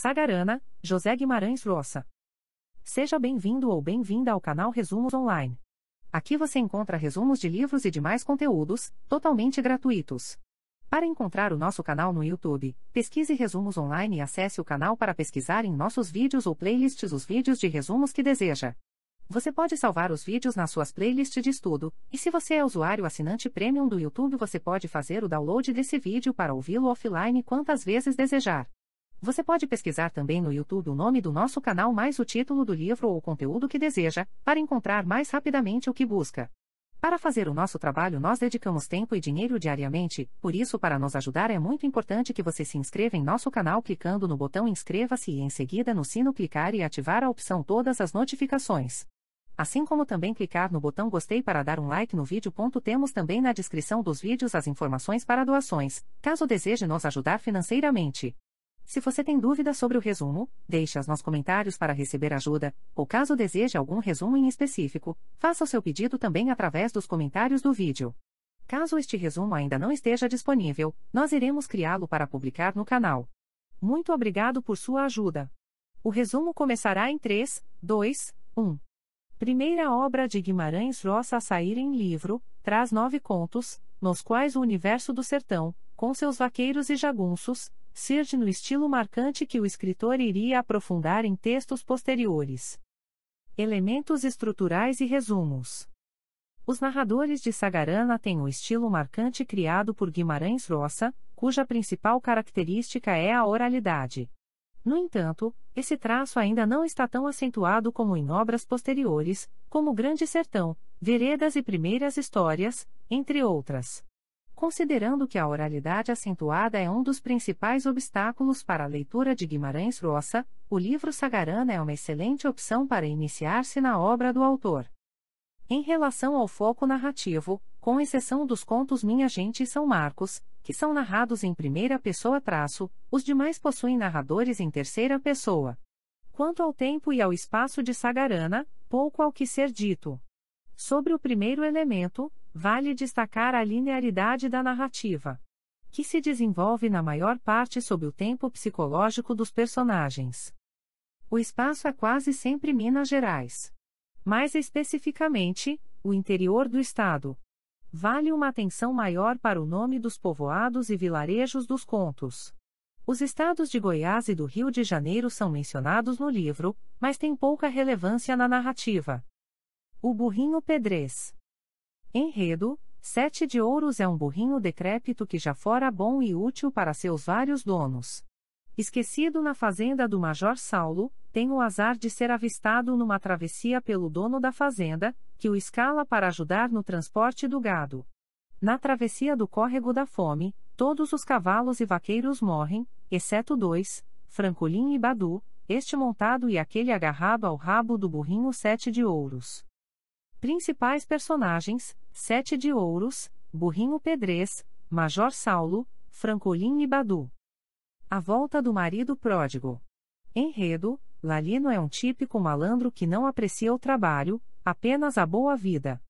Sagarana, José Guimarães Roça. Seja bem-vindo ou bem-vinda ao canal Resumos Online. Aqui você encontra resumos de livros e demais conteúdos, totalmente gratuitos. Para encontrar o nosso canal no YouTube, pesquise Resumos Online e acesse o canal para pesquisar em nossos vídeos ou playlists os vídeos de resumos que deseja. Você pode salvar os vídeos nas suas playlists de estudo, e se você é usuário assinante premium do YouTube, você pode fazer o download desse vídeo para ouvi-lo offline quantas vezes desejar. Você pode pesquisar também no YouTube o nome do nosso canal mais o título do livro ou conteúdo que deseja, para encontrar mais rapidamente o que busca. Para fazer o nosso trabalho, nós dedicamos tempo e dinheiro diariamente, por isso, para nos ajudar, é muito importante que você se inscreva em nosso canal clicando no botão Inscreva-se e em seguida no sino clicar e ativar a opção Todas as notificações. Assim como também clicar no botão Gostei para dar um like no vídeo. Temos também na descrição dos vídeos as informações para doações, caso deseje nos ajudar financeiramente. Se você tem dúvidas sobre o resumo, deixe-as nos comentários para receber ajuda, ou caso deseje algum resumo em específico, faça o seu pedido também através dos comentários do vídeo. Caso este resumo ainda não esteja disponível, nós iremos criá-lo para publicar no canal. Muito obrigado por sua ajuda. O resumo começará em 3, 2, 1. Primeira obra de Guimarães Rosa a sair em livro, traz nove contos, nos quais o universo do sertão, com seus vaqueiros e jagunços, ser no estilo marcante que o escritor iria aprofundar em textos posteriores. Elementos estruturais e resumos. Os narradores de Sagarana têm o estilo marcante criado por Guimarães Roça, cuja principal característica é a oralidade. No entanto, esse traço ainda não está tão acentuado como em obras posteriores, como Grande Sertão, Veredas e Primeiras Histórias, entre outras considerando que a oralidade acentuada é um dos principais obstáculos para a leitura de Guimarães Rosa, o livro Sagarana é uma excelente opção para iniciar-se na obra do autor. Em relação ao foco narrativo, com exceção dos contos Minha Gente e São Marcos, que são narrados em primeira pessoa traço, os demais possuem narradores em terceira pessoa. Quanto ao tempo e ao espaço de Sagarana, pouco ao que ser dito. Sobre o primeiro elemento, Vale destacar a linearidade da narrativa, que se desenvolve na maior parte sob o tempo psicológico dos personagens. O espaço é quase sempre Minas Gerais. Mais especificamente, o interior do estado. Vale uma atenção maior para o nome dos povoados e vilarejos dos contos. Os estados de Goiás e do Rio de Janeiro são mencionados no livro, mas têm pouca relevância na narrativa. O Burrinho Pedrez Enredo: Sete de Ouros é um burrinho decrépito que já fora bom e útil para seus vários donos. Esquecido na fazenda do Major Saulo, tem o azar de ser avistado numa travessia pelo dono da fazenda, que o escala para ajudar no transporte do gado. Na travessia do Córrego da Fome, todos os cavalos e vaqueiros morrem, exceto dois, Francolin e Badu, este montado e aquele agarrado ao rabo do burrinho Sete de Ouros. Principais personagens: Sete de Ouros, Burrinho Pedrez, Major Saulo, Francolin e Badu. A volta do marido pródigo. Enredo: Lalino é um típico malandro que não aprecia o trabalho, apenas a boa vida.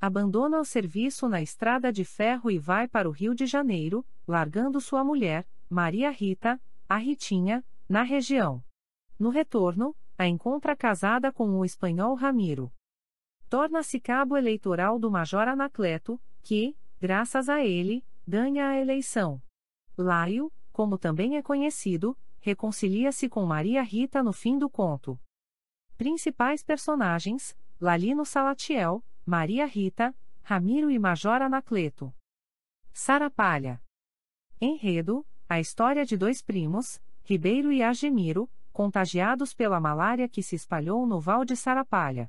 Abandona o serviço na estrada de ferro e vai para o Rio de Janeiro, largando sua mulher, Maria Rita, a Ritinha, na região. No retorno, a encontra casada com o espanhol Ramiro torna-se cabo eleitoral do Major Anacleto, que, graças a ele, ganha a eleição. Laio, como também é conhecido, reconcilia-se com Maria Rita no fim do conto. Principais personagens: Lalino Salatiel, Maria Rita, Ramiro e Major Anacleto. Sara Palha. Enredo: A história de dois primos, Ribeiro e Argemiro, contagiados pela malária que se espalhou no Val de Sarapalha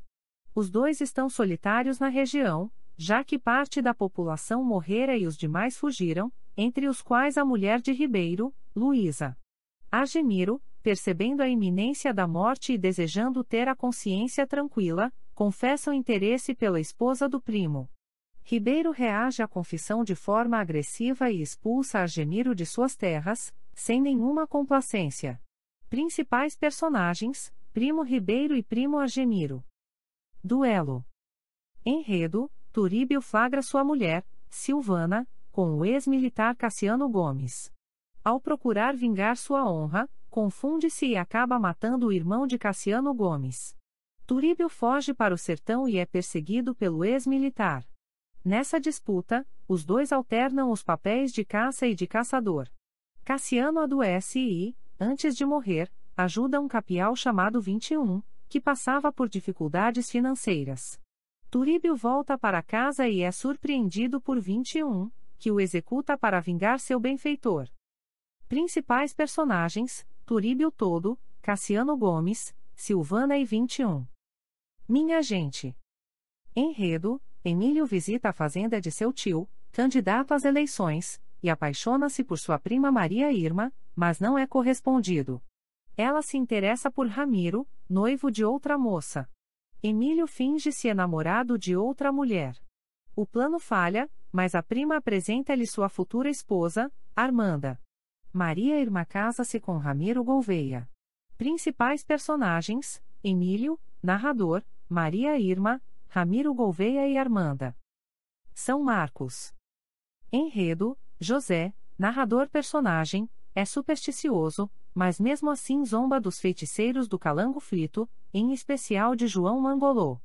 os dois estão solitários na região, já que parte da população morrera e os demais fugiram, entre os quais a mulher de Ribeiro, Luísa. Argemiro, percebendo a iminência da morte e desejando ter a consciência tranquila, confessa o interesse pela esposa do primo. Ribeiro reage à confissão de forma agressiva e expulsa Argemiro de suas terras, sem nenhuma complacência. Principais personagens: Primo Ribeiro e Primo Argemiro. Duelo. Enredo: Turíbio flagra sua mulher, Silvana, com o ex-militar Cassiano Gomes. Ao procurar vingar sua honra, confunde-se e acaba matando o irmão de Cassiano Gomes. Turíbio foge para o sertão e é perseguido pelo ex-militar. Nessa disputa, os dois alternam os papéis de caça e de caçador. Cassiano adoece e, antes de morrer, ajuda um capial chamado 21, que passava por dificuldades financeiras. Turíbio volta para casa e é surpreendido por 21, que o executa para vingar seu benfeitor. Principais personagens: Turíbio Todo, Cassiano Gomes, Silvana e 21. Minha gente. Enredo: Emílio visita a fazenda de seu tio, candidato às eleições, e apaixona-se por sua prima Maria Irma, mas não é correspondido. Ela se interessa por Ramiro, noivo de outra moça. Emílio finge-se enamorado de outra mulher. O plano falha, mas a prima apresenta-lhe sua futura esposa, Armanda. Maria Irma casa-se com Ramiro Gouveia. Principais personagens: Emílio, narrador, Maria Irma, Ramiro Gouveia e Armanda. São Marcos. Enredo: José, narrador personagem, é supersticioso, mas mesmo assim zomba dos feiticeiros do calango frito, em especial de João Mangolô.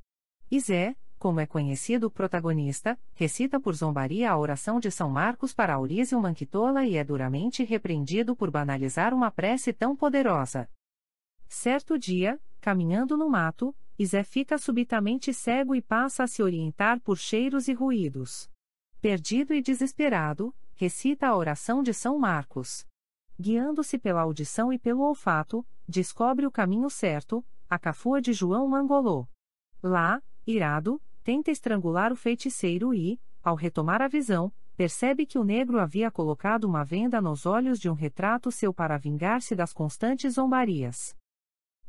Isé, como é conhecido o protagonista, recita por zombaria a oração de São Marcos para Aurísio Manquitola e é duramente repreendido por banalizar uma prece tão poderosa. Certo dia, caminhando no mato, Isé fica subitamente cego e passa a se orientar por cheiros e ruídos. Perdido e desesperado, recita a oração de São Marcos guiando-se pela audição e pelo olfato, descobre o caminho certo, a cafua de João Mangolô. Lá, irado, tenta estrangular o feiticeiro e, ao retomar a visão, percebe que o negro havia colocado uma venda nos olhos de um retrato seu para vingar-se das constantes zombarias.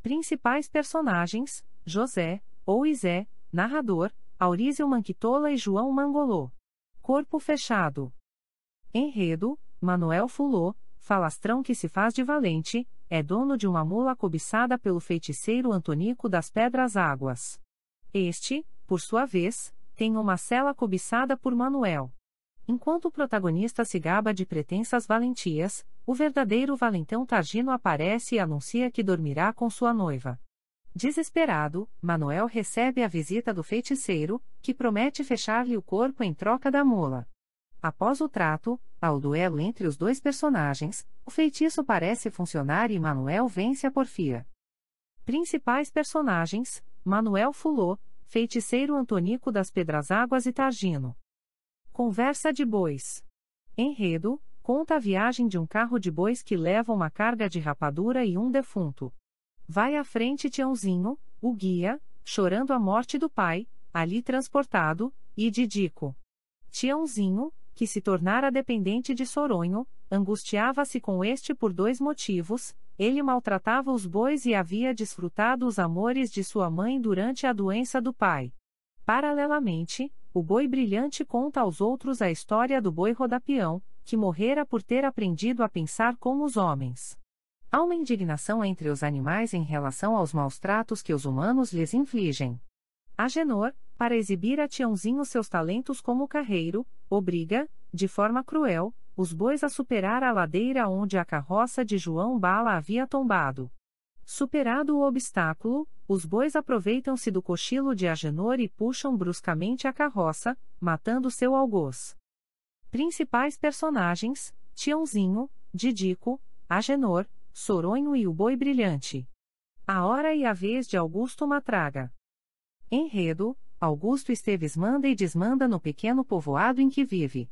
Principais personagens: José, ou Isé, narrador, Aurísio Manquitola e João Mangolô. Corpo fechado. Enredo: Manuel Fulô, falastrão que se faz de valente, é dono de uma mula cobiçada pelo feiticeiro Antônico das Pedras Águas. Este, por sua vez, tem uma cela cobiçada por Manuel. Enquanto o protagonista se gaba de pretensas valentias, o verdadeiro valentão Targino aparece e anuncia que dormirá com sua noiva. Desesperado, Manuel recebe a visita do feiticeiro, que promete fechar-lhe o corpo em troca da mula. Após o trato, ao duelo entre os dois personagens, o feitiço parece funcionar e Manuel vence a porfia. Principais personagens: Manuel Fulô, feiticeiro Antônico das Pedras Águas e Targino. Conversa de bois. Enredo: conta a viagem de um carro de bois que leva uma carga de rapadura e um defunto. Vai à frente Tiãozinho, o guia, chorando a morte do pai, ali transportado, e Didico. Tiãozinho, que se tornara dependente de Soronho, angustiava-se com este por dois motivos: ele maltratava os bois e havia desfrutado os amores de sua mãe durante a doença do pai. Paralelamente, o boi brilhante conta aos outros a história do boi rodapião, que morrera por ter aprendido a pensar como os homens. Há uma indignação entre os animais em relação aos maus tratos que os humanos lhes infligem. Agenor, para exibir a Tiãozinho seus talentos como carreiro, obriga, de forma cruel, os bois a superar a ladeira onde a carroça de João Bala havia tombado. Superado o obstáculo, os bois aproveitam-se do cochilo de Agenor e puxam bruscamente a carroça, matando seu algoz. Principais personagens: Tiãozinho, Didico, Agenor, Soronho e o Boi Brilhante. A hora e a vez de Augusto Matraga. Enredo: Augusto Esteves manda e desmanda no pequeno povoado em que vive.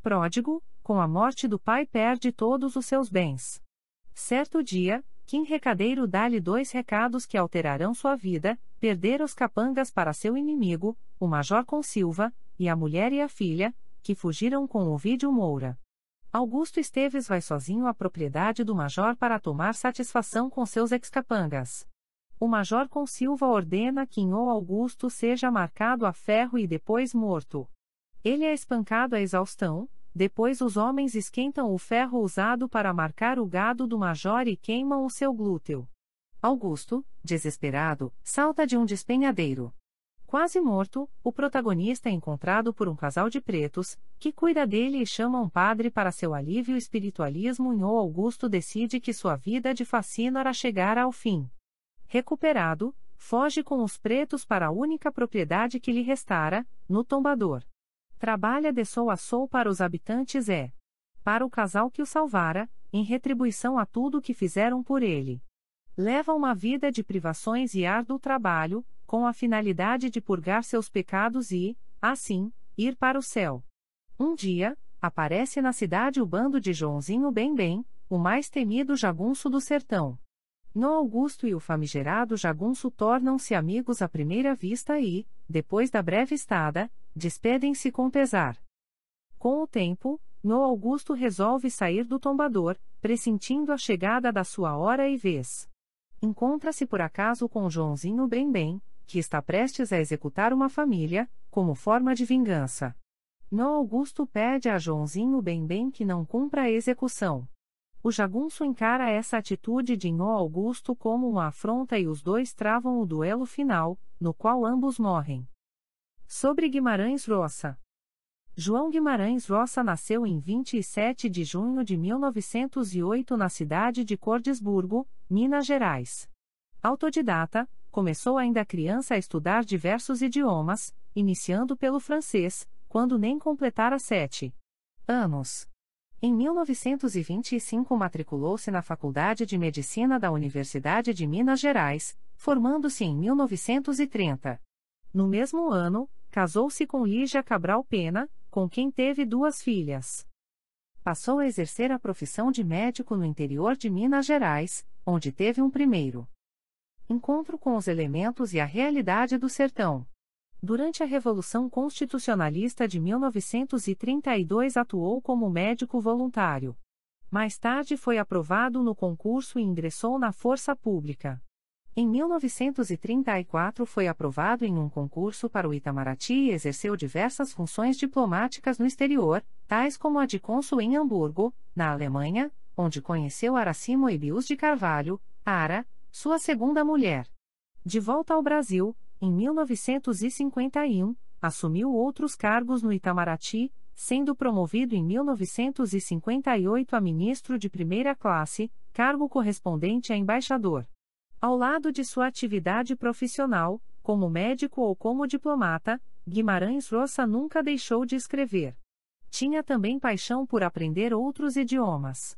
Pródigo, com a morte do pai perde todos os seus bens. Certo dia, Kim Recadeiro dá-lhe dois recados que alterarão sua vida, perder os capangas para seu inimigo, o Major Consilva, e a mulher e a filha, que fugiram com o vídeo Moura. Augusto Esteves vai sozinho à propriedade do Major para tomar satisfação com seus ex-capangas o Major Consilva ordena que Inhô Augusto seja marcado a ferro e depois morto. Ele é espancado à exaustão, depois os homens esquentam o ferro usado para marcar o gado do Major e queimam o seu glúteo. Augusto, desesperado, salta de um despenhadeiro. Quase morto, o protagonista é encontrado por um casal de pretos, que cuida dele e chama um padre para seu alívio espiritualismo. Inho Augusto decide que sua vida de fascínora chegará ao fim recuperado, foge com os pretos para a única propriedade que lhe restara, no tombador. Trabalha de sol a sol para os habitantes é. Para o casal que o salvara, em retribuição a tudo que fizeram por ele. Leva uma vida de privações e árduo trabalho, com a finalidade de purgar seus pecados e, assim, ir para o céu. Um dia, aparece na cidade o bando de Joãozinho Bem Bem, o mais temido jagunço do sertão. No Augusto e o famigerado Jagunço tornam-se amigos à primeira vista e, depois da breve estada, despedem-se com pesar. Com o tempo, No Augusto resolve sair do tombador, pressentindo a chegada da sua hora e vez. Encontra-se por acaso com Joãozinho Bem Bem, que está prestes a executar uma família, como forma de vingança. No Augusto pede a Joãozinho Bem Bem que não cumpra a execução. O jagunço encara essa atitude de Nhô Augusto como uma afronta e os dois travam o duelo final, no qual ambos morrem. Sobre Guimarães Roça João Guimarães Roça nasceu em 27 de junho de 1908 na cidade de Cordesburgo, Minas Gerais. Autodidata, começou ainda criança a estudar diversos idiomas, iniciando pelo francês, quando nem completara sete anos. Em 1925 matriculou-se na Faculdade de Medicina da Universidade de Minas Gerais, formando-se em 1930. No mesmo ano, casou-se com Lígia Cabral Pena, com quem teve duas filhas. Passou a exercer a profissão de médico no interior de Minas Gerais, onde teve um primeiro encontro com os elementos e a realidade do sertão durante a Revolução Constitucionalista de 1932 atuou como médico voluntário. Mais tarde foi aprovado no concurso e ingressou na Força Pública. Em 1934 foi aprovado em um concurso para o Itamaraty e exerceu diversas funções diplomáticas no exterior, tais como a de cônsul em Hamburgo, na Alemanha, onde conheceu Aracimo Ebius de Carvalho, Ara, sua segunda mulher. De volta ao Brasil, em 1951, assumiu outros cargos no Itamaraty, sendo promovido em 1958 a ministro de primeira classe, cargo correspondente a embaixador. Ao lado de sua atividade profissional, como médico ou como diplomata, Guimarães Rosa nunca deixou de escrever. Tinha também paixão por aprender outros idiomas.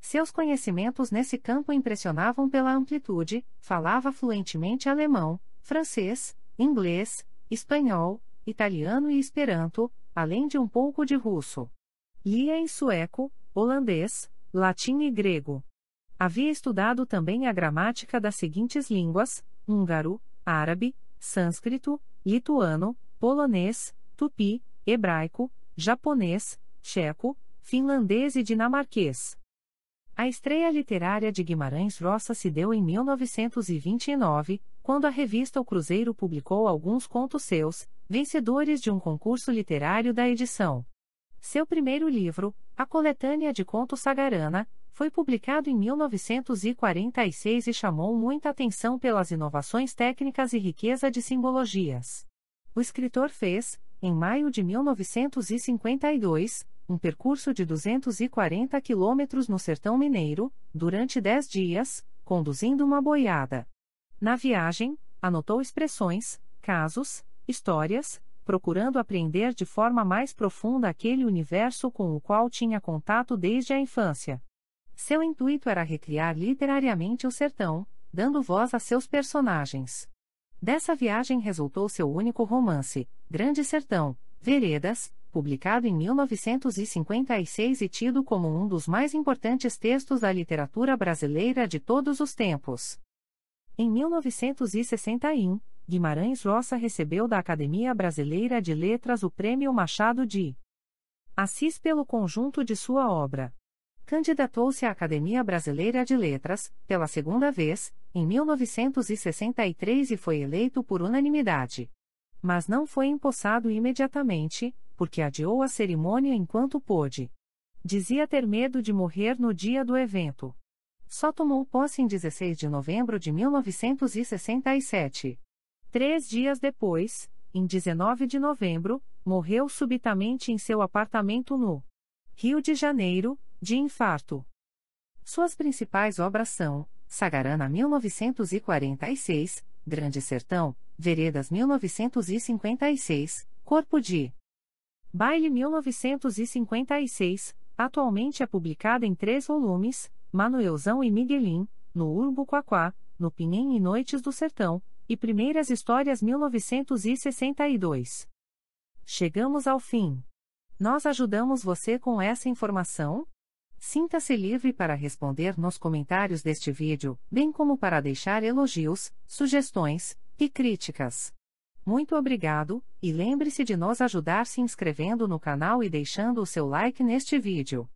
Seus conhecimentos nesse campo impressionavam pela amplitude, falava fluentemente alemão, francês, inglês, espanhol, italiano e esperanto, além de um pouco de russo. Lia em sueco, holandês, latim e grego. Havia estudado também a gramática das seguintes línguas: húngaro, árabe, sânscrito, lituano, polonês, tupi, hebraico, japonês, Checo, finlandês e dinamarquês. A estreia literária de Guimarães Rosa se deu em 1929, quando a revista O Cruzeiro publicou alguns contos seus, vencedores de um concurso literário da edição. Seu primeiro livro, A Coletânea de Contos Sagarana, foi publicado em 1946 e chamou muita atenção pelas inovações técnicas e riqueza de simbologias. O escritor fez, em maio de 1952, um percurso de 240 quilômetros no sertão mineiro, durante 10 dias, conduzindo uma boiada. Na viagem, anotou expressões, casos, histórias, procurando apreender de forma mais profunda aquele universo com o qual tinha contato desde a infância. Seu intuito era recriar literariamente o sertão, dando voz a seus personagens. Dessa viagem resultou seu único romance, Grande Sertão, Veredas, publicado em 1956 e tido como um dos mais importantes textos da literatura brasileira de todos os tempos. Em 1961, Guimarães Rosa recebeu da Academia Brasileira de Letras o Prêmio Machado de Assis pelo conjunto de sua obra candidatou-se à Academia Brasileira de Letras, pela segunda vez, em 1963 e foi eleito por unanimidade. Mas não foi empossado imediatamente, porque adiou a cerimônia enquanto pôde. Dizia ter medo de morrer no dia do evento. Só tomou posse em 16 de novembro de 1967. Três dias depois, em 19 de novembro, morreu subitamente em seu apartamento no Rio de Janeiro, de infarto. Suas principais obras são Sagarana 1946, Grande Sertão, Veredas 1956, Corpo de Baile 1956, atualmente é publicada em três volumes, Manuelzão e Miguelin, no Urbo Quaquá, no Pinhém e Noites do Sertão, e Primeiras Histórias 1962. Chegamos ao fim. Nós ajudamos você com essa informação? Sinta-se livre para responder nos comentários deste vídeo, bem como para deixar elogios, sugestões e críticas. Muito obrigado, e lembre-se de nos ajudar se inscrevendo no canal e deixando o seu like neste vídeo.